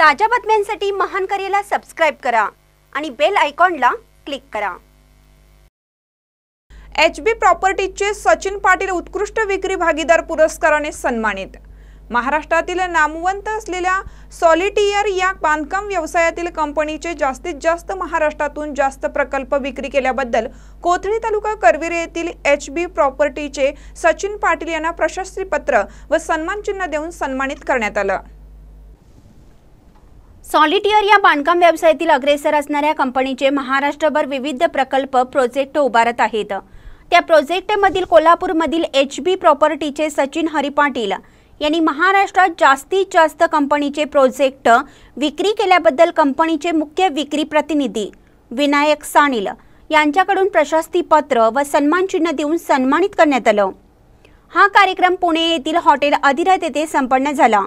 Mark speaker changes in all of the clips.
Speaker 1: ताज्या बातम्यांसाठी महान करेला सबस्क्राईब करा आणि बेल आयकॉनला क्लिक करा एच बी प्रॉपर्टीजचे सचिन पाटील
Speaker 2: उत्कृष्ट विक्री भागीदार पुरस्काराने सन्मानित महाराष्ट्रातील नामवंत असलेल्या सॉलिटियर या बांधकाम व्यवसायातील कंपनीचे जास्तीत जास्त महाराष्ट्रातून जास्त प्रकल्प विक्री केल्याबद्दल कोथळी तालुका करवीर येथील एच बी प्रॉपर्टीचे सचिन पाटील यांना प्रशस्तीपत्र व सन्मानचिन्ह देऊन सन्मानित करण्यात आलं
Speaker 1: सॉलिटियर या बांधकाम व्यवसायातील अग्रेसर असणाऱ्या कंपनीचे महाराष्ट्रभर विविध प्रकल्प प्रोजेक्ट उभारत आहेत त्या प्रोजेक्टमधील कोल्हापूरमधील एच बी प्रॉपर्टीचे सचिन हरी पाटील यांनी महाराष्ट्रात जास्तीत जास्त कंपनीचे प्रोजेक्ट विक्री केल्याबद्दल कंपनीचे मुख्य विक्री प्रतिनिधी विनायक सानिल यांच्याकडून प्रशस्तीपत्र व सन्मानचिन्ह देऊन सन्मानित करण्यात आलं हा कार्यक्रम पुणे येथील हॉटेल अधिरत येथे संपन्न झाला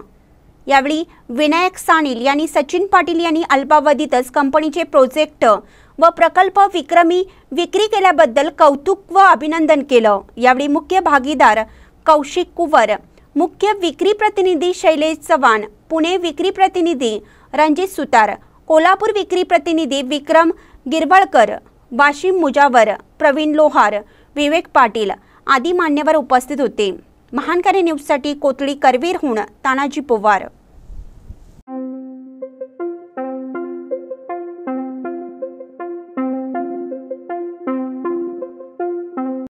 Speaker 1: यावेळी विनायक सानिल यांनी सचिन पाटील यांनी अल्पावधीतच कंपनीचे प्रोजेक्ट व प्रकल्प विक्रमी विक्री केल्याबद्दल कौतुक व अभिनंदन केलं यावेळी मुख्य भागीदार कौशिक कुवर मुख्य विक्री प्रतिनिधी शैलेश चव्हाण पुणे विक्री प्रतिनिधी रणजित सुतार कोल्हापूर विक्री प्रतिनिधी विक्रम गिरवळकर वाशिम मुजावर प्रवीण लोहार विवेक पाटील आदी मान्यवर उपस्थित होते महानकारी न्यूजसाठी कोतळी करवीरहून तानाजी पोवार